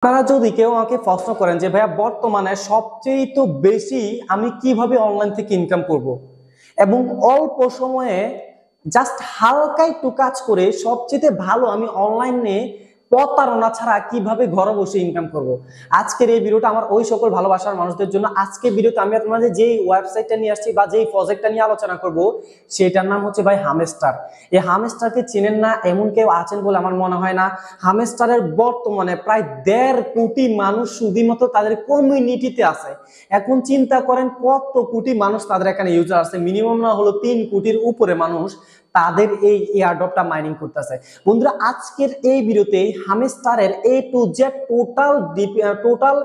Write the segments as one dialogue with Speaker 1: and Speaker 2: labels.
Speaker 1: আপনারা যদি কেউ আমাকে প্রশ্ন করেন যে ভাইয়া বর্তমানে সবচেয়ে তো বেশি আমি কিভাবে অনলাইন থেকে ইনকাম করব। এবং অল্প সময়ে জাস্ট হালকা একটু কাজ করে সবচেয়ে ভালো আমি অনলাইনে প্রতারণা ছাড়া কিভাবে ঘরে বসে ইনকাম করব। আজকের এই ভিডিওটা আমার ওই সকল ভালোবাসার মানুষদের জন্য আজকে ভিডিওতে আমি তোমাদের যেই ওয়েবসাইটটা নিয়ে আসছি বা যেই প্রজেক্টটা নিয়ে আলোচনা করব সেটার নাম হচ্ছে ভাই হামেস্টার এই হামেস্টারকে চেনেন না এমন কেউ আছেন বলে আমার মনে হয় না হামেস্টারের বর্তমানে প্রায় দেড় কোটি মানুষ শুধুমাত্র তাদের কমিউনিটিতে আছে এখন চিন্তা করেন কত কোটি মানুষ তাদের এখানে ইউজার আছে মিনিমাম না হলো তিন কোটির উপরে মানুষ তাদের এই এয়ারড্রপটা মাইনিং করতেছে বন্ধুরা আজকের এই ভিডিওতে হামেস্টারের A to Z total total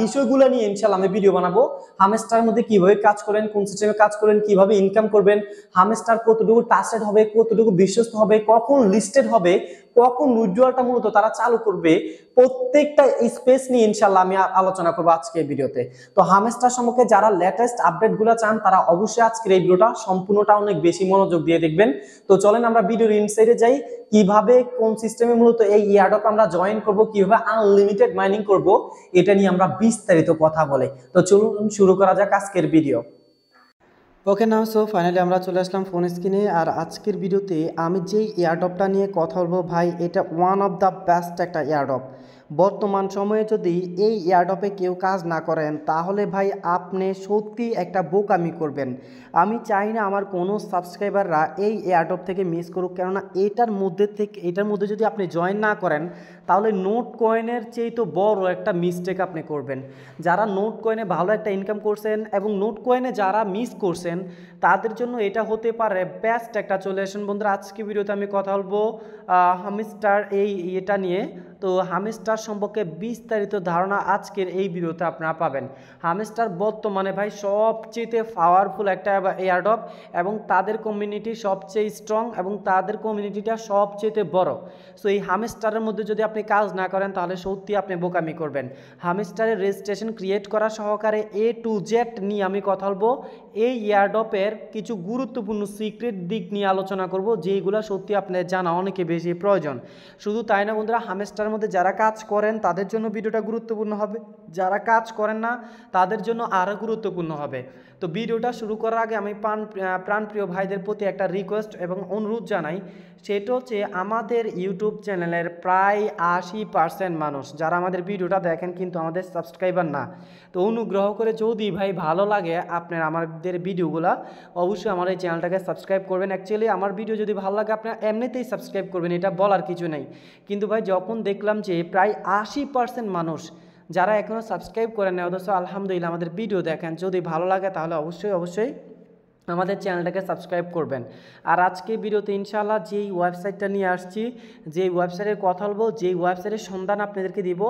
Speaker 1: বিষয়গুলো নিয়ে ইনশাল্লাহ আমি ভিডিও বানাবো হামেস্টারের মধ্যে কিভাবে কাজ করেন কোন সিস্টেমে কাজ করেন কিভাবে ইনকাম করবেন হামেস্টার কতটুকু টাস্টেড হবে কতটুকু বিশ্বস্ত হবে কখন লিস্টেড হবে কখন উজ্জ্বলটা মূলত তারা চালু করবে প্রত্যেকটা স্পেস নিয়ে ইনশাল্লাহ আমি আলোচনা করবো আজকে এই ভিডিওতে তো হামেস্টার সম্পর্কে যারা লেটেস্ট আপডেটগুলো চান তারা অবশ্যই আজকের এই ভিডিওটা সম্পূর্ণটা অনেক বেশি মনোযোগ দিয়ে দেখবেন তো চলেন আমরা ভিডিওর ইনসাইডে যাই কিভাবে কোন সিস্টেমে মূলত এই ইয়ারডপ আমরা জয়েন করব কিভাবে আনলিমিটেড মাইনিং করব এটা নিয়ে আমরা বিস্তারিত কথা বলে তো চলুন শুরু করা যাক আজকের video
Speaker 2: okay now so finally আমরা চলে আসলাম ফোন স্ক্রিনে আর আজকের ভিডিওতে আমি যেই এয়ারডপটা নিয়ে কথা বলবো ভাই এটা ওয়ান অফ দ্য বেস্ট একটা এয়ারডপ বর্তমান সময়ে যদি এই এয়ারডপে কেউ কাজ না করেন তাহলে ভাই আপনি সত্যি একটা বোকামি করবেন আমি চাই না আমার কোনো সাবস্ক্রাইবাররা এই এয়ারডপ থেকে মিস করুক কেননা এটার মধ্যে থেকে এটার মধ্যে যদি আপনি জয়েন না করেন তাহলে নোট কয়েনের চেয়ে তো বড় একটা মিস্টেক আপনি করবেন যারা নোট কয়েনে ভালো একটা ইনকাম করছেন এবং নোট কয়েনে যারা মিস করছেন তাদের জন্য এটা হতে পারে বেস্ট একটা চলে আসেন বন্ধুরা আজকে ভিডিওতে আমি কথা বলবো হামিস্টার এই এটা নিয়ে তো হামিস্টার সম্পর্কে বিস্তারিত ধারণা আজকের এই ভিডিওতে আপনারা পাবেন হামিস্টার বর্তমানে ভাই সবচেয়ে পাওয়ারফুল একটা এয়ারডপ এবং তাদের কমিউনিটি সবচেয়ে স্ট্রং এবং তাদের কমিউনিটিটা সবচেয়ে বড় সো এই হামিস্টারের মধ্যে যদি আপনি কাজ না করেন তাহলে সত্যি আপনি বোকামি করবেন হামিস্টারের রেজিস্ট্রেশন ক্রিয়েট করা সহকারে এ টু জেড নিয়ে আমি কথা বলবো এই ইয়ারডপের কিছু গুরুত্বপূর্ণ সিক্রেট দিক নিয়ে আলোচনা করব যেইগুলো সত্যি আপনার জানা অনেকে বেশি প্রয়োজন শুধু তাই না বন্ধুরা হামেস্টার মধ্যে যারা কাজ করেন তাদের জন্য ভিডিওটা গুরুত্বপূর্ণ হবে যারা কাজ করেন না তাদের জন্য আরও গুরুত্বপূর্ণ হবে তো ভিডিওটা শুরু করার আগে আমি প্রাণ প্রাণপ্রিয় ভাইদের প্রতি একটা রিকোয়েস্ট এবং অনুরোধ জানাই সেটা হচ্ছে আমাদের ইউটিউব চ্যানেলের প্রায় আশি পার্সেন্ট মানুষ যারা আমাদের ভিডিওটা দেখেন কিন্তু আমাদের সাবস্ক্রাইবার না তো অনুগ্রহ করে যদি ভাই ভালো লাগে আপনার আমাদের ভিডিওগুলো অবশ্যই আমার এই চ্যানেলটাকে সাবস্ক্রাইব করবেন অ্যাকচুয়ালি আমার ভিডিও যদি ভালো লাগে আপনার এমনিতেই সাবস্ক্রাইব করবেন এটা বলার কিছু নেই কিন্তু ভাই যখন দেখলাম যে প্রায় আশি পার্সেন্ট মানুষ যারা এখনও সাবস্ক্রাইব করে না অথচ আলহামদুলিল্লাহ আমাদের ভিডিও দেখেন যদি ভালো লাগে তাহলে অবশ্যই অবশ্যই আমাদের চ্যানেলটাকে সাবস্ক্রাইব করবেন আর আজকে ভিডিওতে ইনশাআল্লাহ যেই ওয়েবসাইটটা নিয়ে আসছি যেই ওয়েবসাইটের কথা বলবো যেই ওয়েবসাইটের সন্ধান আপনাদেরকে দিব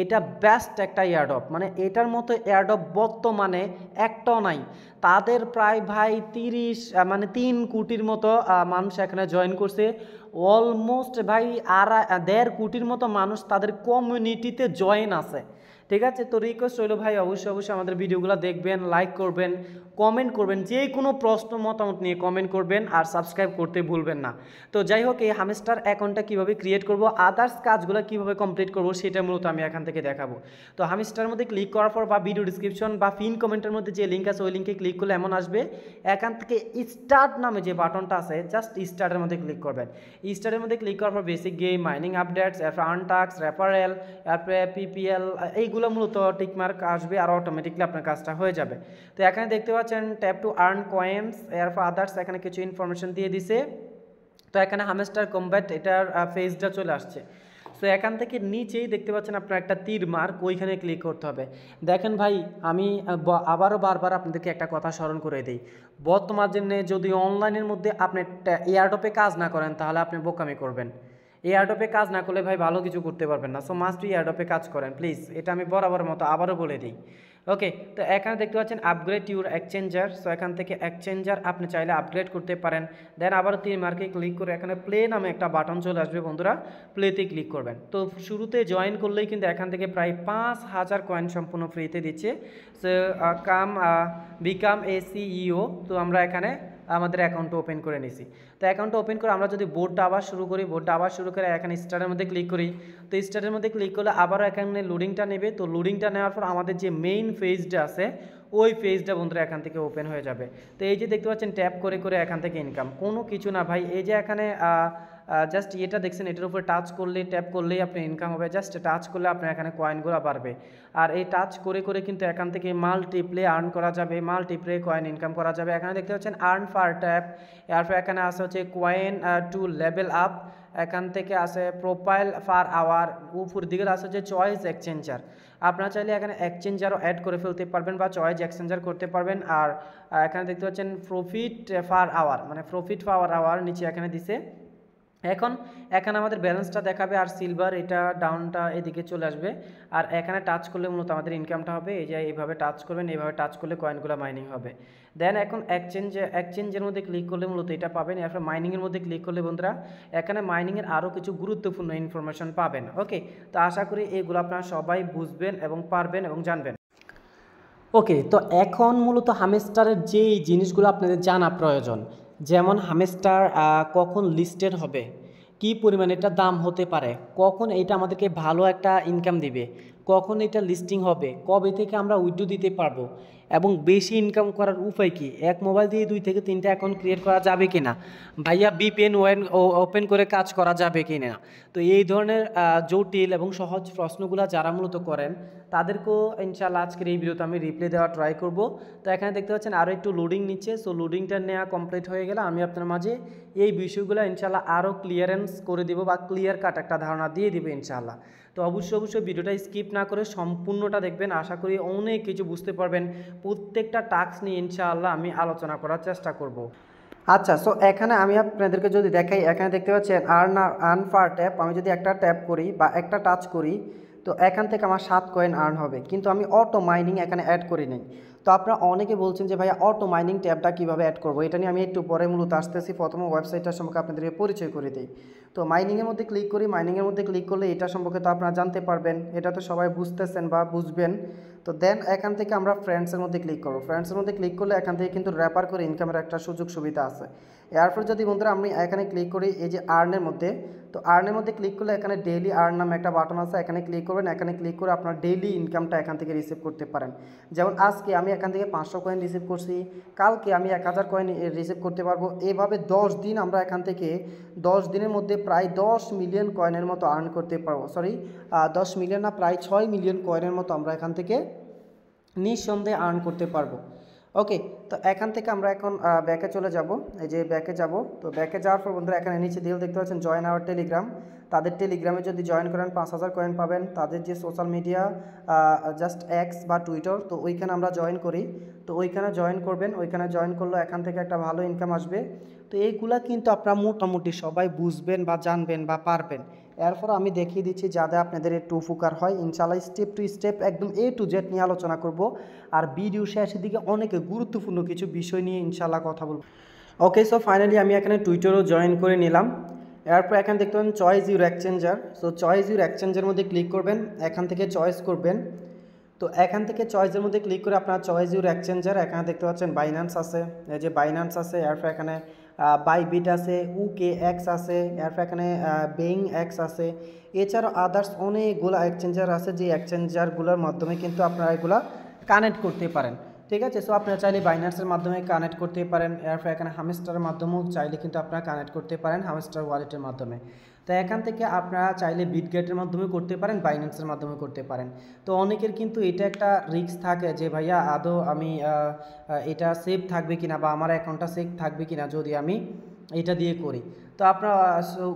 Speaker 2: এটা বেস্ট একটা এয়ারডপ মানে এটার মতো এয়ারডপ বর্তমানে একটাও নাই তাদের প্রায় ভাই তিরিশ মানে তিন কোটির মতো মানুষ এখানে জয়েন করছে অলমোস্ট ভাই আড়া দেড় কোটির মতো মানুষ তাদের কমিউনিটিতে জয়েন আছে ঠিক আছে তো রিকোয়েস্ট রইল ভাই অবশ্যই অবশ্যই আমাদের ভিডিওগুলো দেখবেন লাইক করবেন কমেন্ট করবেন যে কোনো প্রশ্ন মতামত নিয়ে কমেন্ট করবেন আর সাবস্ক্রাইব করতে ভুলবেন না তো যাই হোক এই হামেস্টার অ্যাকাউন্টটা কীভাবে ক্রিয়েট করব আদার্স কাজগুলো কীভাবে কমপ্লিট করব সেটা মূলত আমি এখান থেকে দেখাবো তো হামস্টার মধ্যে ক্লিক করার পর বা ভিডিও ডিসক্রিপশন বা ফিন কমেন্টের মধ্যে যে লিঙ্ক আছে ওই লিঙ্কে ক্লিক করলে এমন আসবে এখান থেকে স্টার্ট নামে যে বাটনটা আছে জাস্ট স্টার্টের মধ্যে ক্লিক করবেন স্টার্টের মধ্যে ক্লিক করার পর basic game mining updates app আনটাক্স রেফারেল অ্যাপ পিপিএল এইগুলো এগুলো মূলত টিকমার্ক আসবে আর অটোমেটিকলি আপনার কাজটা হয়ে যাবে তো এখানে দেখতে পাচ্ছেন ট্যাপ টু আর্ন কয়েন্স এরপর আদার্স এখানে কিছু ইনফরমেশন দিয়ে দিছে তো এখানে হামেস্টার কম্ব্যাট এটার ফেজটা চলে আসছে তো এখান থেকে নিচেই দেখতে পাচ্ছেন আপনার একটা তীর মার্ক ওইখানে ক্লিক করতে হবে দেখেন ভাই আমি আবারও বারবার আপনাদেরকে একটা কথা স্মরণ করে দিই বর্তমান যদি অনলাইনের মধ্যে আপনি এয়ারটপে কাজ না করেন তাহলে আপনি বোকামি করবেন এই অ্যাডপে কাজ না করলে ভাই ভালো কিছু করতে পারবেন না সো মাস্ট এই অ্যাডপে কাজ করেন প্লিজ এটা আমি বরাবর মতো আবারও বলে দিই ওকে তো এখানে দেখতে পাচ্ছেন আপগ্রেড ইউর এক্সচেঞ্জার সো এখান থেকে এক্সচেঞ্জার আপনি চাইলে আপগ্রেড করতে পারেন দেন আবার তিন মার্কে ক্লিক করে এখানে প্লে নামে একটা বাটন চলে আসবে বন্ধুরা প্লেতে ক্লিক করবেন তো শুরুতে জয়েন করলেই কিন্তু এখান থেকে প্রায় পাঁচ হাজার কয়েন সম্পূর্ণ ফ্রিতে দিচ্ছে so come become a CEO তো আমরা এখানে আমাদের অ্যাকাউন্ট ওপেন করে নিছি তো অ্যাকাউন্ট ওপেন করে আমরা যদি বোর্ডটা আবার শুরু করি বোর্ডটা আবার শুরু করে এখানে স্টারের মধ্যে ক্লিক করি তো স্টারের মধ্যে ক্লিক করলে আবারও এখানে লোডিংটা নেবে তো লোডিংটা নেওয়ার পর আমাদের যে মেইন পেজটা আছে ওই পেজটা বন্ধুরা এখান থেকে ওপেন হয়ে যাবে তো এই যে দেখতে পাচ্ছেন ট্যাপ করে করে এখান থেকে ইনকাম কোনো কিছু না ভাই এই যে এখানে জাস্ট এটা দেখছেন এটার উপরে টাচ করলে ট্যাপ করলেই আপনি ইনকাম হবে জাস্ট টাচ করলে আপনার এখানে কয়েনগুলো বাড়বে আর এই টাচ করে করে কিন্তু এখান থেকে মাল্টিপ্লে আর্ন করা যাবে মাল্টিপ্লে কয়েন ইনকাম করা যাবে এখানে দেখতে পাচ্ছেন আর্ন ফার ট্যাপ এরপর এখানে আছে হচ্ছে কয়েন টু লেভেল আপ এখান থেকে আছে প্রোফাইল ফার আওয়ার উপর দিকে আছে হচ্ছে চয়েস এক্সচেঞ্জার আপনারা চাইলে এখানে এক্সচেঞ্জারও অ্যাড করে ফেলতে পারবেন বা চয়েস এক্সচেঞ্জার করতে পারবেন আর এখানে দেখতে পাচ্ছেন প্রফিট ফার আওয়ার মানে প্রফিট ফার আওয়ার নিচে এখানে দিছে এখন এখানে আমাদের ব্যালেন্সটা দেখাবে আর সিলভার এটা ডাউনটা এদিকে চলে আসবে আর এখানে টাচ করলে মূলত আমাদের ইনকামটা হবে এই যে এইভাবে টাচ করবেন এইভাবে টাচ করলে কয়েনগুলো মাইনিং হবে দেন এখন এক্সচেঞ্জ এক্সচেঞ্জের মধ্যে ক্লিক করলে মূলত এটা পাবেন এরপর মাইনিংয়ের মধ্যে ক্লিক করলে বন্ধুরা এখানে মাইনিংয়ের আরও কিছু গুরুত্বপূর্ণ ইনফরমেশন পাবেন ওকে তো আশা করি এগুলো আপনারা সবাই বুঝবেন এবং পারবেন এবং জানবেন ওকে তো এখন মূলত হামেস্টারের যেই জিনিসগুলো আপনাদের জানা প্রয়োজন যেমন হামেস্টার কখন লিস্টেড হবে কি পরিমাণ এটা দাম হতে পারে কখন এটা আমাদেরকে ভালো একটা ইনকাম দিবে কখন এটা লিস্টিং হবে কবে থেকে আমরা উইথ দিতে পারবো এবং বেশি ইনকাম করার উপায় কি এক মোবাইল দিয়ে দুই থেকে তিনটা অ্যাকাউন্ট ক্রিয়েট করা যাবে কি না ভাইয়া বিপিএন ওয়েন ওপেন করে কাজ করা যাবে কি না তো এই ধরনের জটিল এবং সহজ প্রশ্নগুলো যারা মূলত করেন তাদেরকেও ইনশাল্লাহ আজকের এই ভিডিওতে আমি রিপ্লে দেওয়া ট্রাই করব তো এখানে দেখতে পাচ্ছেন আরও একটু লোডিং নিচ্ছে সো লোডিংটা নেওয়া কমপ্লিট হয়ে গেলে আমি আপনার মাঝে এই বিষয়গুলো ইনশাল্লাহ আরও ক্লিয়ারেন্স করে দিব বা ক্লিয়ার কাট একটা ধারণা দিয়ে দিবে ইনশাল্লাহ তো অবশ্যই অবশ্যই ভিডিওটা স্কিপ না করে সম্পূর্ণটা দেখবেন আশা করি অনেক কিছু বুঝতে পারবেন প্রত্যেকটা টাস্ক নিয়ে ইনশাআল্লাহ আমি আলোচনা করার চেষ্টা করব। আচ্ছা সো এখানে আমি আপনাদেরকে যদি দেখাই এখানে দেখতে পাচ্ছেন আর না আনফার ট্যাপ আমি যদি একটা ট্যাপ করি বা একটা টাচ করি তো এখান থেকে আমার সাত কয়েন আর্ন হবে কিন্তু আমি অটো মাইনিং এখানে অ্যাড করি নেই তো আপনারা অনেকে বলছেন যে ভাইয়া অটো মাইনিং ট্যাবটা কীভাবে অ্যাড করবো এটা নিয়ে আমি একটু পরে মূলত আসতেছি প্রথমে ওয়েবসাইটটার সম্পর্কে আপনাদেরকে পরিচয় করে দিই তো মাইনিংয়ের মধ্যে ক্লিক করি মাইনিংয়ের মধ্যে ক্লিক করলে এটা সম্পর্কে তো আপনারা জানতে পারবেন এটা তো সবাই বুঝতেছেন বা বুঝবেন তো দেন এখান থেকে আমরা ফ্রেন্ডসের মধ্যে ক্লিক করবো ফ্রেন্ডসের মধ্যে ক্লিক করলে এখান থেকে কিন্তু র্যাপার করে ইনকামের একটা সুযোগ সুবিধা আছে এরপর যদি বন্ধুরা আমি এখানে ক্লিক করি এই যে আর্নের মধ্যে তো আর্নের মধ্যে ক্লিক করলে এখানে ডেইলি আর্ন নামে একটা বাটন আছে এখানে ক্লিক করবেন এখানে ক্লিক করে আপনার ডেইলি ইনকামটা এখান থেকে রিসিভ করতে পারেন যেমন আজকে আমি এখান থেকে পাঁচশো কয়েন রিসিভ করছি কালকে আমি এক হাজার কয়েন রিসিভ করতে পারবো এভাবে দশ দিন আমরা এখান থেকে দশ দিনের মধ্যে প্রায় দশ মিলিয়ন কয়েনের মতো আর্ন করতে পারবো সরি দশ মিলিয়ন না প্রায় ছয় মিলিয়ন কয়েনের মতো আমরা এখান থেকে নিঃসন্দেহে আর্ন করতে পারবো ওকে তো এখান থেকে আমরা এখন ব্যাকে চলে যাব এই যে ব্যাকে যাব তো ব্যাকে যাওয়ার পর বন্ধুরা এখানে নিচে দিয়েও দেখতে পাচ্ছেন জয়েন আওয়ার টেলিগ্রাম তাদের টেলিগ্রামে যদি জয়েন করেন পাঁচ হাজার কয়েন পাবেন তাদের যে সোশ্যাল মিডিয়া জাস্ট এক্স বা টুইটার তো ওইখানে আমরা জয়েন করি তো ওইখানে জয়েন করবেন ওইখানে জয়েন করলে এখান থেকে একটা ভালো ইনকাম আসবে তো এইগুলা কিন্তু আপনারা মোটামুটি সবাই বুঝবেন বা জানবেন বা পারবেন এরপর আমি দেখিয়ে দিচ্ছি যাতে আপনাদের একটু উপকার হয় ইনশাল্লাহ স্টেপ টু স্টেপ একদম এ টু জেড নিয়ে আলোচনা করব আর ভিডিও শেষের দিকে অনেক গুরুত্বপূর্ণ কিছু বিষয় নিয়ে ইনশাল্লাহ কথা বলব ওকে সো ফাইনালি আমি এখানে টুইটারও জয়েন করে নিলাম এরপর এখানে দেখতে পাবেন choose your exchanger so choose your এক্সচেঞ্জের মধ্যে ক্লিক করবেন এখান থেকে চয়েস করবেন তো এখান থেকে চয়েসের মধ্যে ক্লিক করে আপনার চয়েস ইউর এক্সচেঞ্জার এখানে দেখতে পাচ্ছেন বাইন্যান্স আছে এই যে বাইন্যান্স আছে এরপর এখানে বাইবিট আছে উকে এক্স আছে এরপর এখানে বেইং এক্স আছে এছাড়াও আদার্স অনেকগুলো এক্সচেঞ্জার আছে যে এক্সচেঞ্জারগুলোর মাধ্যমে কিন্তু আপনারা এগুলো কানেক্ট করতে পারেন ঠিক আছে সো আপনারা চাইলে বাইনার্সের মাধ্যমে কানেক্ট করতে পারেন এরপর এখানে হামেস্টারের মাধ্যমেও চাইলে কিন্তু আপনারা কানেক্ট করতে পারেন হামেস্টার ওয়ালেটের মাধ্যমে তো এখান থেকে আপনারা চাইলে বিটগেটের মাধ্যমে করতে পারেন বাইন্যান্সের মাধ্যমে করতে পারেন তো অনেকের কিন্তু এটা একটা রিস্ক থাকে যে ভাইয়া আদৌ আমি এটা সেফ থাকবে কিনা বা আমার অ্যাকাউন্টটা সেফ থাকবে কিনা যদি আমি এটা দিয়ে করি তো আপনারা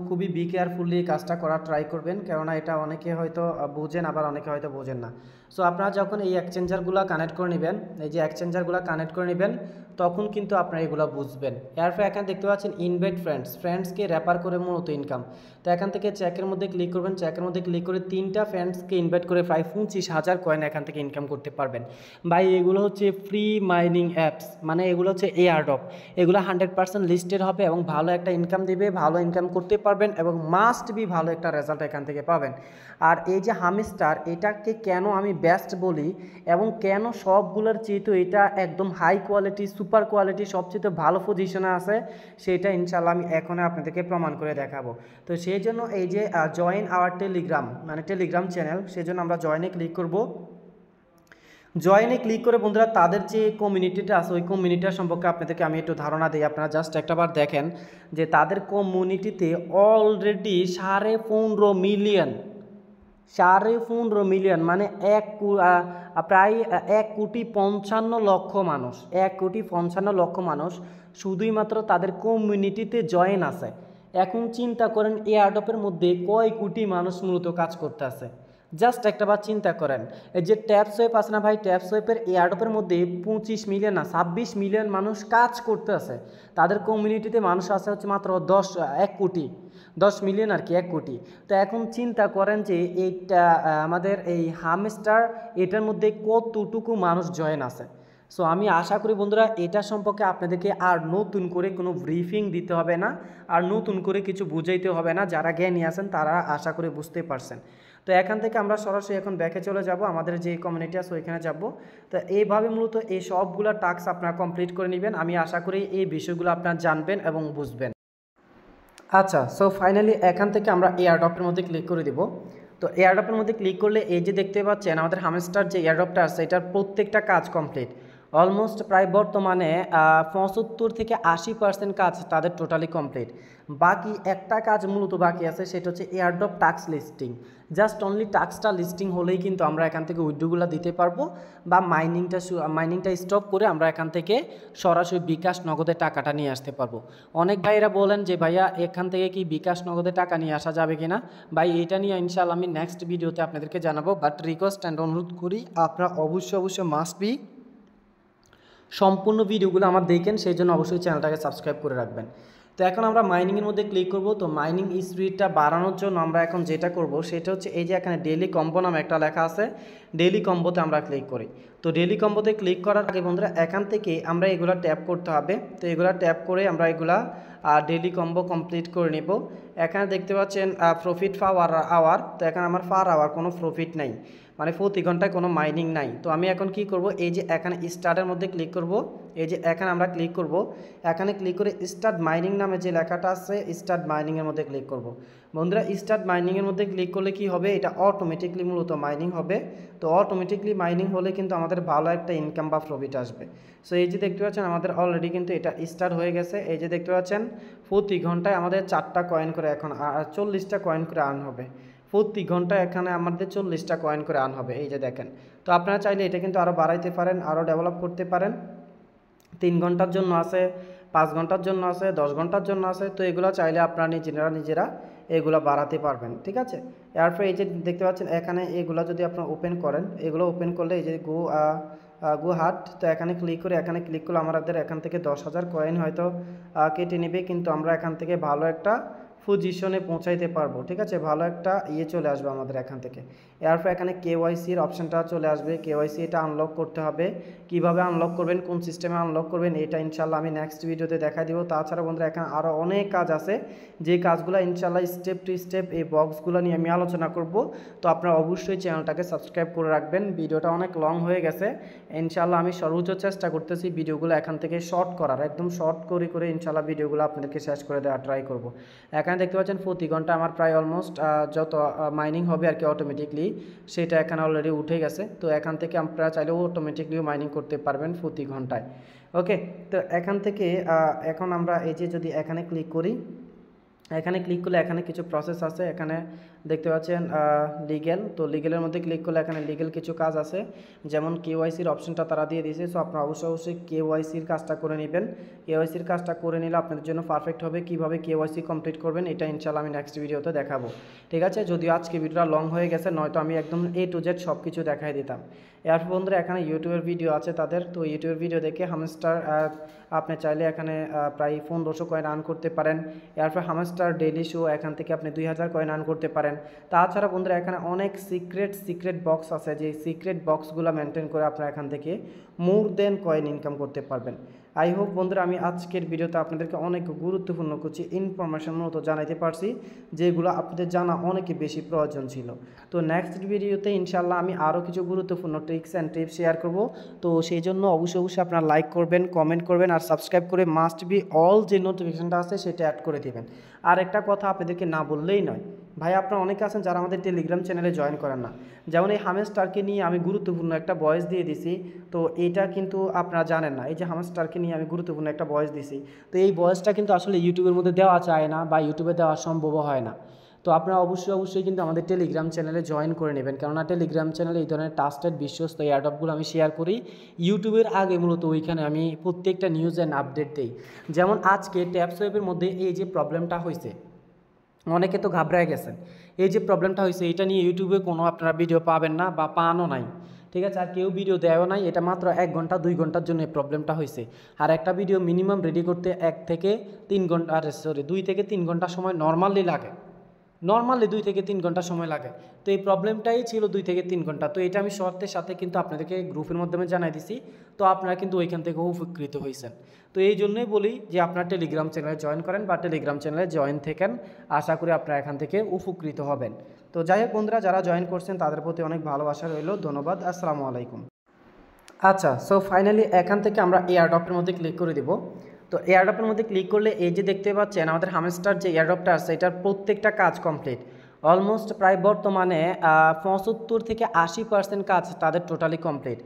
Speaker 2: খুবই বি কেয়ারফুলি কাজটা করার ট্রাই করবেন কেননা এটা অনেকে হয়তো বোঝেন আবার অনেকে হয়তো বোঝেন না সো আপনারা যখন এই এক্সচেঞ্জারগুলো কানেক্ট করে নেবেন এই যে এক্সচেঞ্জারগুলো কানেক্ট করে নেবেন তখন কিন্তু আপনারা এগুলো বুঝবেন এরপর এখানে দেখতে পাচ্ছেন ইনভাইট ফ্রেন্ডস ফ্রেন্ডসকে র্যাপার করে মূলত ইনকাম তো এখান থেকে চেকের মধ্যে ক্লিক করবেন চেকের মধ্যে ক্লিক করে তিনটা ফ্রেন্ডসকে ইনভাইট করে প্রায় পঁচিশ হাজার কয়েন এখান থেকে ইনকাম করতে পারবেন ভাই এগুলো হচ্ছে ফ্রি মাইনিং অ্যাপস মানে এগুলো হচ্ছে এয়ারডপ এগুলো হান্ড্রেড পার্সেন্ট লিস্টেড হবে এবং ভালো একটা ইনকাম দেবে ভালো ইনকাম করতে পারবেন এবং মাস্ট বি ভালো একটা রেজাল্ট এখান থেকে পাবেন আর এই যে হামিস্টার এটাকে কেন আমি বেস্ট বলি এবং কেন সবগুলোর তো এটা একদম হাই কোয়ালিটি সুপার কোয়ালিটি সবচেয়ে ভালো পজিশনে আছে সেটা ইনশাল্লাহ আমি এখন আপনাদেরকে প্রমাণ করে দেখাবো তো সেই জন্য এই যে জয়েন আওয়ার টেলিগ্রাম মানে টেলিগ্রাম চ্যানেল সেই জন্য আমরা জয়েনে ক্লিক করব জয়েনে ক্লিক করে বন্ধুরা তাদের যে কমিউনিটিটা আছে ওই কমিউনিটার সম্পর্কে আপনাদেরকে আমি একটু ধারণা দিই আপনারা জাস্ট একটাবার দেখেন যে তাদের কমিউনিটিতে অলরেডি সাড়ে পনেরো মিলিয়ন চারে পনেরো মিলিয়ন মানে এক প্রায় এক কোটি পঞ্চান্ন লক্ষ মানুষ এক কোটি পঞ্চান্ন লক্ষ মানুষ শুধুই মাত্র তাদের কমিউনিটিতে জয়েন আছে এখন চিন্তা করেন আর্টপের মধ্যে কয় কোটি মানুষ মূলত কাজ করতে আছে জাস্ট একটাবার চিন্তা করেন এই যে ট্যাপ সোয়েপ আছে না ভাই ট্যাপ সোয়েপের এয়ারডপের মধ্যে পঁচিশ মিলিয়ন না ছাব্বিশ মিলিয়ন মানুষ কাজ করতে আছে তাদের কমিউনিটিতে মানুষ আছে হচ্ছে মাত্র দশ এক কোটি দশ মিলিয়ন আর কি এক কোটি তো এখন চিন্তা করেন যে এইটা আমাদের এই হামস্টার এটার মধ্যে কতটুকু মানুষ জয়েন আছে সো আমি আশা করি বন্ধুরা এটা সম্পর্কে আপনাদেরকে আর নতুন করে কোনো ব্রিফিং দিতে হবে না আর নতুন করে কিছু বুঝাইতে হবে না যারা জ্ঞানী আছেন তারা আশা করে বুঝতে পারছেন তো এখান থেকে আমরা সরাসরি এখন ব্যাকে চলে যাব আমাদের যে কমিউনিটি আছে ওইখানে যাব তো এইভাবে মূলত এই সবগুলো টাস্ক আপনারা কমপ্লিট করে নেবেন আমি আশা করি এই বিষয়গুলো আপনারা জানবেন এবং বুঝবেন আচ্ছা সো ফাইনালি এখান থেকে আমরা এয়ারডপের মধ্যে ক্লিক করে দিব তো এয়ারডপের মধ্যে ক্লিক করলে এই যে দেখতে পাচ্ছেন আমাদের হামেস্টার যে এয়ারডপটা আছে এটার প্রত্যেকটা কাজ কমপ্লিট অলমোস্ট প্রায় বর্তমানে পঁচাত্তর থেকে আশি পার্সেন্ট কাজ তাদের টোটালি কমপ্লিট বাকি একটা কাজ মূলত বাকি আছে সেটা হচ্ছে এয়ারড্রপ টাক্স লিস্টিং জাস্ট অনলি টাক্সটা লিস্টিং হলেই কিন্তু আমরা এখান থেকে উইড্রোগুলো দিতে পারবো বা মাইনিংটা মাইনিংটা স্টপ করে আমরা এখান থেকে সরাসরি বিকাশ নগদে টাকাটা নিয়ে আসতে পারবো অনেক ভাইয়েরা বলেন যে ভাইয়া এখান থেকে কি বিকাশ নগদে টাকা নিয়ে আসা যাবে কিনা ভাই এটা নিয়ে ইনশাল্লাহ আমি নেক্সট ভিডিওতে আপনাদেরকে জানাবো বাট রিকোয়েস্ট অ্যান্ড অনুরোধ করি আপনারা অবশ্যই অবশ্যই মাস্ট বি সম্পূর্ণ ভিডিওগুলো আমার দেখেন সেই জন্য অবশ্যই চ্যানেলটাকে সাবস্ক্রাইব করে রাখবেন তো এখন আমরা মাইনিংয়ের মধ্যে ক্লিক করব তো মাইনিং স্পিডটা বাড়ানোর জন্য আমরা এখন যেটা করব সেটা হচ্ছে এই যে এখানে ডেলি কম্বো নামে একটা লেখা আছে ডেলি কম্বোতে আমরা ক্লিক করি তো ডেলি কম্বোতে ক্লিক করার আগে বন্ধুরা এখান থেকে আমরা এগুলা ট্যাপ করতে হবে তো এগুলা ট্যাপ করে আমরা এগুলা ডেলি কম্বো কমপ্লিট করে নেব এখানে দেখতে পাচ্ছেন প্রফিট ফার আওয়ার তো এখানে আমার ফার আওয়ার কোনো প্রফিট নেই মানে প্রতি ঘন্টায় কোনো মাইনিং নাই তো আমি এখন কি করব এই যে এখানে স্টার্টের মধ্যে ক্লিক করব এই যে এখানে আমরা ক্লিক করব এখানে ক্লিক করে স্টার্ট মাইনিং নামে যে লেখাটা আছে স্টার্ট মাইনিংয়ের মধ্যে ক্লিক করব বন্ধুরা স্টার্ট মাইনিংয়ের মধ্যে ক্লিক করলে কি হবে এটা অটোমেটিকলি মূলত মাইনিং হবে তো অটোমেটিকলি মাইনিং হলে কিন্তু আমাদের ভালো একটা ইনকাম বা প্রফিট আসবে সো এই যে দেখতে পাচ্ছেন আমাদের অলরেডি কিন্তু এটা স্টার্ট হয়ে গেছে এই যে দেখতে পাচ্ছেন প্রতি ঘন্টায় আমাদের চারটা কয়েন করে এখন চল্লিশটা কয়েন করে আর্ন হবে প্রতি ঘন্টা এখানে আমাদের চল্লিশটা কয়েন করে আন হবে এই যে দেখেন তো আপনারা চাইলে এটা কিন্তু আরও বাড়াইতে পারেন আরও ডেভেলপ করতে পারেন তিন ঘন্টার জন্য আছে পাঁচ ঘন্টার জন্য আছে দশ ঘন্টার জন্য আছে তো এগুলো চাইলে আপনারা নিজেরা নিজেরা এগুলো বাড়াতে পারবেন ঠিক আছে এরপরে এই যে দেখতে পাচ্ছেন এখানে এগুলো যদি আপনারা ওপেন করেন এগুলো ওপেন করলে এই যে গু গুহাট তো এখানে ক্লিক করে এখানে ক্লিক করলে আমাদের এখান থেকে দশ হাজার কয়েন হয়তো কেটে নেবে কিন্তু আমরা এখান থেকে ভালো একটা পজিশনে পৌঁছাইতে পারবো ঠিক আছে ভালো একটা ইয়ে চলে আসবে আমাদের এখান থেকে এরপর এখানে কেওয়াইসির অপশানটা চলে আসবে কেওয়াইসি এটা আনলক করতে হবে কিভাবে আনলক করবেন কোন সিস্টেমে আনলক করবেন এটা ইনশাল্লাহ আমি নেক্সট ভিডিওতে দেখা দিব তাছাড়া বন্ধুরা এখানে আরও অনেক কাজ আছে যে কাজগুলো ইনশাল্লাহ স্টেপ টু স্টেপ এই বক্সগুলো নিয়ে আমি আলোচনা করব তো আপনারা অবশ্যই চ্যানেলটাকে সাবস্ক্রাইব করে রাখবেন ভিডিওটা অনেক লং হয়ে গেছে ইনশাল্লাহ আমি সর্বোচ্চ চেষ্টা করতেছি ভিডিওগুলো এখান থেকে শর্ট করার একদম শর্ট করে করে ইনশাল্লাহ ভিডিওগুলো আপনাদেরকে শেষ করে দেওয়া ট্রাই করবো এখানে এখানে দেখতে পাচ্ছেন প্রতি ঘন্টা আমার প্রায় অলমোস্ট যত মাইনিং হবে আর কি অটোমেটিকলি সেটা এখানে অলরেডি উঠে গেছে তো এখান থেকে আপনারা চাইলেও অটোমেটিকলিও মাইনিং করতে পারবেন প্রতি ঘন্টায় ওকে তো এখান থেকে এখন আমরা এই যে যদি এখানে ক্লিক করি এখানে ক্লিক করলে এখানে কিছু প্রসেস আছে এখানে দেখতে পাচ্ছেন লিগেল তো লিগেলের মধ্যে ক্লিক করলে এখানে লিগেল কিছু কাজ আছে যেমন কেওয়াইসির অপশনটা তারা দিয়ে দিয়েছে সো আপনার অবশ্যই অবশ্যই কেওয়াইসির কাজটা করে নেবেন কেওয়াইসির কাজটা করে নিলে আপনাদের জন্য পারফেক্ট হবে কীভাবে কেওয়াইসি কমপ্লিট করবেন এটা ইনশাল্লাহ আমি নেক্সট ভিডিওতে দেখাবো ঠিক আছে যদিও আজকে ভিডিওটা লং হয়ে গেছে নয়তো আমি একদম এ টু জেড সব কিছু দেখাই দিতাম এরপর বন্ধুরা এখানে ইউটিউবের ভিডিও আছে তাদের তো ইউটিউবের ভিডিও দেখে হামস্টার আপনি চাইলে এখানে প্রায় পনেরোশো কয়েন আর্ন করতে পারেন এরপর হামস্টার ডেলি শো এখান থেকে আপনি দুই হাজার কয়েন আর্ন করতে পারেন পারেন তাছাড়া বন্ধুরা এখানে অনেক সিক্রেট সিক্রেট বক্স আছে যে সিক্রেট বক্সগুলো মেনটেন করে আপনারা এখান থেকে মোর দেন কয়েন ইনকাম করতে পারবেন আই হোপ বন্ধুরা আমি আজকের ভিডিওতে আপনাদেরকে অনেক গুরুত্বপূর্ণ কিছু ইনফরমেশন মতো জানাতে পারছি যেগুলো আপনাদের জানা অনেক বেশি প্রয়োজন ছিল তো নেক্সট ভিডিওতে ইনশাল্লাহ আমি আরও কিছু গুরুত্বপূর্ণ ট্রিক্স অ্যান্ড টিপস শেয়ার করব তো সেই জন্য অবশ্যই অবশ্যই আপনারা লাইক করবেন কমেন্ট করবেন আর সাবস্ক্রাইব করে মাস্ট বি অল যে নোটিফিকেশানটা আছে সেটা অ্যাড করে দেবেন আর একটা কথা আপনাদেরকে না বললেই নয় ভাই আপনারা অনেকে আছেন যারা আমাদের টেলিগ্রাম চ্যানেলে জয়েন করেন না যেমন এই হামেস্টারকে নিয়ে আমি গুরুত্বপূর্ণ একটা বয়স দিয়ে দিছি তো এটা কিন্তু আপনারা জানেন না এই যে হামেস্টারকে নিয়ে আমি গুরুত্বপূর্ণ একটা বয়স দিছি তো এই বয়সটা কিন্তু আসলে ইউটিউবের মধ্যে দেওয়া চায় না বা ইউটিউবে দেওয়া সম্ভব হয় না তো আপনারা অবশ্যই অবশ্যই কিন্তু আমাদের টেলিগ্রাম চ্যানেলে জয়েন করে নেবেন কেননা টেলিগ্রাম চ্যানেলে এই ধরনের টাস্টেড বিশ্বস্ত এয়ারডপগুলো আমি শেয়ার করি ইউটিউবের আগে মূলত ওইখানে আমি প্রত্যেকটা নিউজ অ্যান্ড আপডেট দিই যেমন আজকে ট্যাপস ওয়েবের মধ্যে এই যে প্রবলেমটা হয়েছে অনেকে তো ঘাবড়ায় গেছেন এই যে প্রবলেমটা হয়েছে এটা নিয়ে ইউটিউবে কোনো আপনারা ভিডিও পাবেন না বা পানও নাই ঠিক আছে আর কেউ ভিডিও দেয়ও নাই এটা মাত্র এক ঘন্টা দুই ঘন্টার জন্য প্রবলেমটা হয়েছে আর একটা ভিডিও মিনিমাম রেডি করতে এক থেকে তিন ঘন্টা আর সরি দুই থেকে তিন ঘন্টা সময় নর্মালি লাগে নর্মালি দুই থেকে তিন ঘন্টা সময় লাগে তো এই প্রবলেমটাই ছিল দুই থেকে তিন ঘন্টা তো এটা আমি শর্তের সাথে কিন্তু আপনাদেরকে গ্রুপের মাধ্যমে জানাই দিছি তো আপনারা কিন্তু ওইখান থেকে উপকৃত হয়েছেন তো এই জন্যই বলি যে আপনার টেলিগ্রাম চ্যানেলে জয়েন করেন বা টেলিগ্রাম চ্যানেলে জয়েন থাকেন আশা করি আপনারা এখান থেকে উপকৃত হবেন তো যাই হোক বন্ধুরা যারা জয়েন করছেন তাদের প্রতি অনেক ভালোবাসা রইল ধন্যবাদ আসসালামু আলাইকুম আচ্ছা সো ফাইনালি এখান থেকে আমরা এয়ারডপের মধ্যে ক্লিক করে দেবো তো এয়ারড্রপের মধ্যে ক্লিক করলে এই যে দেখতে পাচ্ছেন আমাদের হামেস্টার যে এয়ারড্রপটা আছে এটার প্রত্যেকটা কাজ কমপ্লিট অলমোস্ট প্রায় বর্তমানে পঁচাত্তর থেকে আশি পার্সেন্ট কাজ তাদের টোটালি কমপ্লিট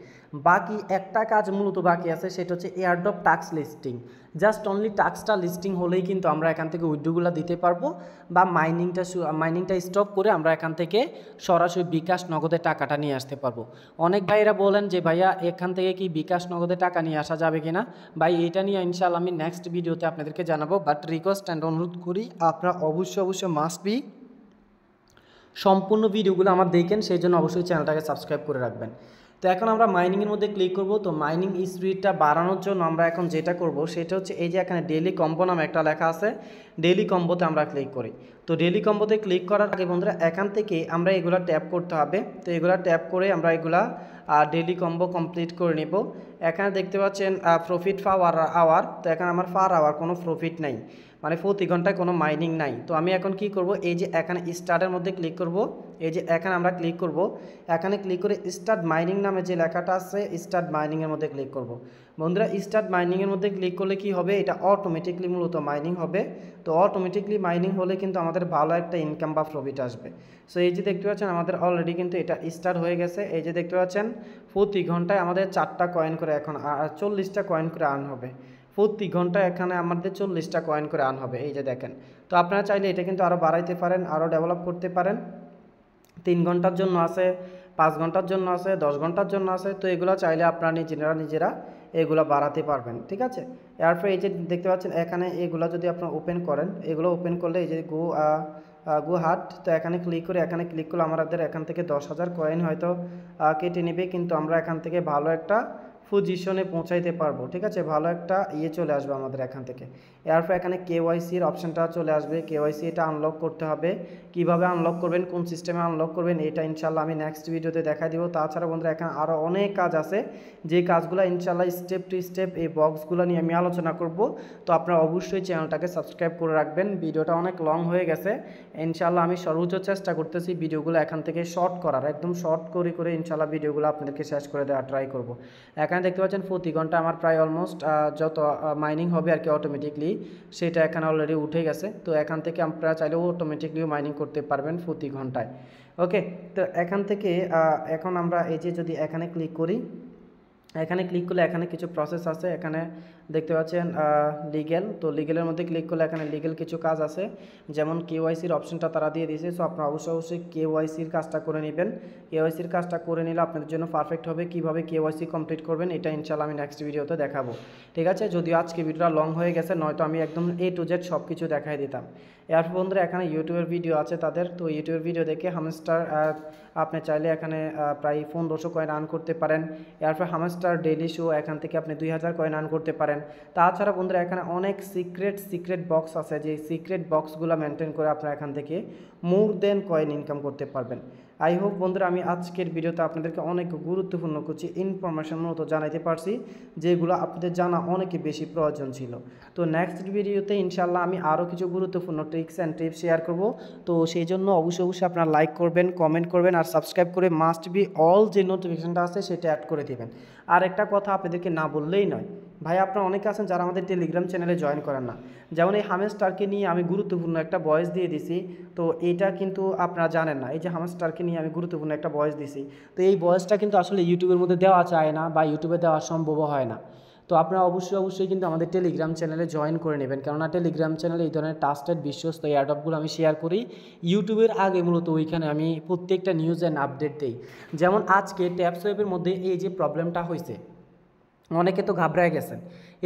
Speaker 2: বাকি একটা কাজ মূলত বাকি আছে সেটা হচ্ছে এয়ারড্রপ টাক্স লিস্টিং জাস্ট অনলি টাক্সটা লিস্টিং হলেই কিন্তু আমরা এখান থেকে উইড্রোগুলো দিতে পারবো বা মাইনিংটা মাইনিংটা স্টপ করে আমরা এখান থেকে সরাসরি বিকাশ নগদে টাকাটা নিয়ে আসতে পারবো অনেক ভাইয়েরা বলেন যে ভাইয়া এখান থেকে কি বিকাশ নগদে টাকা নিয়ে আসা যাবে কিনা ভাই এটা নিয়ে ইনশাল্লাহ আমি নেক্সট ভিডিওতে আপনাদেরকে জানাবো বাট রিকোয়েস্ট অ্যান্ড অনুরোধ করি আপনারা অবশ্যই অবশ্যই মাস্ট বি সম্পূর্ণ ভিডিওগুলো আমার দেখেন সেই জন্য অবশ্যই চ্যানেলটাকে সাবস্ক্রাইব করে রাখবেন তো এখন আমরা মাইনিংয়ের মধ্যে ক্লিক করব তো মাইনিং স্পিডটা বাড়ানোর জন্য আমরা এখন যেটা করব সেটা হচ্ছে এই যে এখানে ডেলি কম্বো নামে একটা লেখা আছে ডেলি কম্বোতে আমরা ক্লিক করি তো ডেলি কম্বোতে ক্লিক করার আগে বন্ধুরা এখান থেকে আমরা এগুলা ট্যাপ করতে হবে তো এগুলা ট্যাপ করে আমরা এগুলা ডেলি কম্বো কমপ্লিট করে নেব এখানে দেখতে পাচ্ছেন প্রফিট ফার আওয়ার তো এখানে আমার ফার আওয়ার কোনো প্রফিট নেই মানে প্রতি ঘন্টায় কোনো মাইনিং নাই তো আমি এখন কি করব এই যে এখানে স্টার্টের মধ্যে ক্লিক করব এই যে এখানে আমরা ক্লিক করব এখানে ক্লিক করে স্টার্ট মাইনিং নামে যে লেখাটা আছে স্টার্ট মাইনিংয়ের মধ্যে ক্লিক করব বন্ধুরা স্টার্ট মাইনিংয়ের মধ্যে ক্লিক করলে কি হবে এটা অটোমেটিকলি মূলত মাইনিং হবে তো অটোমেটিকলি মাইনিং হলে কিন্তু আমাদের ভালো একটা ইনকাম বা প্রফিট আসবে সো এই যে দেখতে পাচ্ছেন আমাদের অলরেডি কিন্তু এটা স্টার্ট হয়ে গেছে এই যে দেখতে পাচ্ছেন প্রতি ঘন্টায় আমাদের চারটা কয়েন করে এখন চল্লিশটা কয়েন করে আর্ন হবে প্রতি ঘন্টা এখানে আমাদের চল্লিশটা কয়েন করে আন হবে এই যে দেখেন তো আপনারা চাইলে এটা কিন্তু আরও বাড়াইতে পারেন আরও ডেভেলপ করতে পারেন তিন ঘন্টার জন্য আছে পাঁচ ঘন্টার জন্য আছে দশ ঘন্টার জন্য আছে তো এগুলো চাইলে আপনারা নিজেরা নিজেরা এগুলো বাড়াতে পারবেন ঠিক আছে এরপরে এই যে দেখতে পাচ্ছেন এখানে এগুলো যদি আপনারা ওপেন করেন এগুলো ওপেন করলে এই যে গু গুহাট তো এখানে ক্লিক করে এখানে ক্লিক করলে আমাদের এখান থেকে দশ হাজার কয়েন হয়তো কেটে নেবে কিন্তু আমরা এখান থেকে ভালো একটা পজিশনে পৌঁছাইতে পারবো ঠিক আছে ভালো একটা ইয়ে চলে আসবে আমাদের এখান থেকে এরপর এখানে কেওয়াইসির অপশানটা চলে আসবে কেওয়াইসি এটা আনলক করতে হবে কিভাবে আনলক করবেন কোন সিস্টেমে আনলক করবেন এটা ইনশাল্লাহ আমি নেক্সট ভিডিওতে দেখা দিব তাছাড়া বন্ধুরা এখানে আরও অনেক কাজ আছে যে কাজগুলো ইনশাল্লাহ স্টেপ টু স্টেপ এই বক্সগুলো নিয়ে আমি আলোচনা করব তো আপনারা অবশ্যই চ্যানেলটাকে সাবস্ক্রাইব করে রাখবেন ভিডিওটা অনেক লং হয়ে গেছে ইনশাল্লাহ আমি সর্বোচ্চ চেষ্টা করতেছি ভিডিওগুলো এখান থেকে শর্ট করার একদম শর্ট করে করে ইনশাল্লাহ ভিডিওগুলো আপনাদেরকে শেষ করে দেওয়া ট্রাই করব এখানে দেখতে পাচ্ছেন প্রতি ঘন্টা আমার প্রায় অলমোস্ট যত মাইনিং হবে আর কি অটোমেটিকলি সেটা এখানে অলরেডি উঠে গেছে তো এখান থেকে আপনারা চাইলেও অটোমেটিকলিও মাইনিং করতে পারবেন প্রতি ঘন্টায় ওকে তো এখান থেকে এখন আমরা এই যে যদি এখানে ক্লিক করি এখানে ক্লিক করলে এখানে কিছু প্রসেস আছে এখানে দেখতে পাচ্ছেন লিগেল তো লিগেলের মধ্যে ক্লিক করলে এখানে লিগেল কিছু কাজ আছে যেমন কেওয়াইসির অপশনটা তারা দিয়ে দিয়েছে সো আপনার অবশ্যই অবশ্যই কেওয়াইসির কাজটা করে নেবেন কেওয়াইসির কাজটা করে নিলে আপনাদের জন্য পারফেক্ট হবে কীভাবে কেওয়াইসি কমপ্লিট করবেন এটা ইনশাল্লাহ আমি নেক্সট ভিডিওতে দেখাবো ঠিক আছে যদিও আজকে ভিডিওটা লং হয়ে গেছে নয়তো আমি একদম এ টু জেড সব কিছু দেখাই দিতাম এরপর বন্ধুরা এখানে ইউটিউবের ভিডিও আছে তাদের তো ইউটিউবের ভিডিও দেখে হামস্টার আপনি চাইলে এখানে প্রায় পনেরোশো কয়েন আর্ন করতে পারেন এরপর হামাস্টার ডেইলি শো এখান থেকে আপনি দুই হাজার কয়েন আর্ন করতে পারেন তাছাড়া বন্ধুরা এখানে অনেক সিক্রেট সিক্রেট বক্স আছে যে সিক্রেট বক্সগুলো মেনটেন করে আপনারা এখান থেকে মোর দেন কয়েন ইনকাম করতে পারবেন আই হোপ বন্ধুরা আমি আজকের ভিডিওতে আপনাদেরকে অনেক গুরুত্বপূর্ণ কিছু ইনফরমেশন মতো জানাতে পারছি যেগুলো আপনাদের জানা অনেক বেশি প্রয়োজন ছিল তো নেক্সট ভিডিওতে ইনশাল্লাহ আমি আরও কিছু গুরুত্বপূর্ণ ট্রিক্স অ্যান্ড টিপস শেয়ার করব তো সেই জন্য অবশ্যই অবশ্যই আপনারা লাইক করবেন কমেন্ট করবেন আর সাবস্ক্রাইব করে মাস্ট বি অল যে নোটিফিকেশানটা আছে সেটা অ্যাড করে দেবেন আর একটা কথা আপনাদেরকে না বললেই নয় ভাই আপনারা অনেকে আছেন যারা আমাদের টেলিগ্রাম চ্যানেলে জয়েন করেন না যেমন এই হামেস্টারকে নিয়ে আমি গুরুত্বপূর্ণ একটা বয়স দিয়ে দিছি তো এটা কিন্তু আপনারা জানেন না এই যে হামেস্টারকে নিয়ে আমি গুরুত্বপূর্ণ একটা বয়স দিছি তো এই বয়সটা কিন্তু আসলে ইউটিউবের মধ্যে দেওয়া চায় না বা ইউটিউবে দেওয়া সম্ভব হয় না তো আপনারা অবশ্যই অবশ্যই কিন্তু আমাদের টেলিগ্রাম চ্যানেলে জয়েন করে নেবেন কেননা টেলিগ্রাম চ্যানেলে এই ধরনের টাস্টেড বিশ্বস্ত এয়ারডপগুলো আমি শেয়ার করি ইউটিউবের আগে মূলত ওইখানে আমি প্রত্যেকটা নিউজ অ্যান্ড আপডেট দিই যেমন আজকে ট্যাপস ওয়েবের মধ্যে এই যে প্রবলেমটা হয়েছে অনেকে তো ঘাবড়ায় গেছেন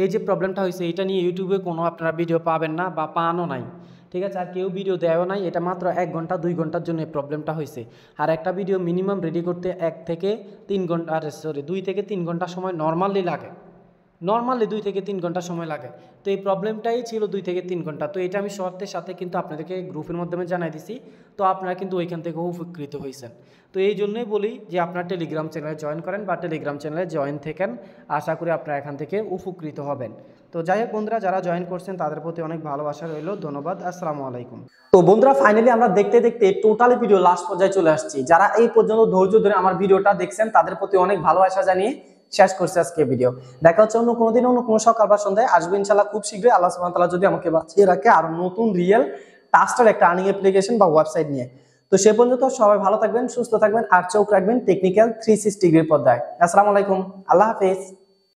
Speaker 2: এই যে প্রবলেমটা হয়েছে এটা নিয়ে ইউটিউবে কোনো আপনারা ভিডিও পাবেন না বা পানও নাই ঠিক আছে আর কেউ ভিডিও দেওয়া নাই এটা মাত্র এক ঘন্টা দুই ঘন্টার জন্য প্রবলেমটা হয়েছে আর একটা ভিডিও মিনিমাম রেডি করতে এক থেকে তিন ঘন্টা আর সরি দুই থেকে তিন ঘন্টা সময় নর্মালি লাগে নর্মালি দুই থেকে তিন ঘন্টা সময় লাগে তো এই প্রবলেমটাই ছিল দুই থেকে তিন ঘন্টা তো এটা আমি শর্তের সাথে কিন্তু আপনাদেরকে গ্রুপের মাধ্যমে জানাই দিছি তো আপনারা কিন্তু ওইখান থেকে উপকৃত হয়েছেন তো এই জন্যই বলি যে আপনার টেলিগ্রাম চ্যানেলে জয়েন করেন বা টেলিগ্রাম চ্যানেলে জয়েন থাকেন আশা করি আপনারা এখান থেকে উপকৃত হবেন তো যাই হোক বন্ধুরা যারা জয়েন করছেন তাদের প্রতি অনেক ভালোবাসা রইল ধন্যবাদ আসসালামু আলাইকুম
Speaker 1: তো বন্ধুরা ফাইনালি আমরা দেখতে দেখতে টোটালি ভিডিও লাস্ট পর্যায়ে চলে আসছি যারা এই পর্যন্ত ধৈর্য ধরে আমার ভিডিওটা দেখছেন তাদের প্রতি অনেক ভালোবাসা জানিয়ে শেষ করছি আজকে ভিডিও দেখা হচ্ছে অন্য কোনোদিন অন্য কোনো সকাল বা সন্ধ্যায় আসবে ইনশাল্লাহ খুব শীঘ্রই আল্লাহ সুহামতাল্লাহ যদি আমাকে বাঁচিয়ে রাখে আর নতুন রিয়েল টাস্টার একটা আর্নিং অ্যাপ্লিকেশন বা ওয়েবসাইট নিয়ে তো সে পর্যন্ত সবাই ভালো থাকবেন সুস্থ থাকবেন আর চোখ রাখবেন টেকনিক্যাল থ্রি সিক্স ডিগ্রির পর্দায় আসসালামু আলাইকুম আল্লাহ হাফিজ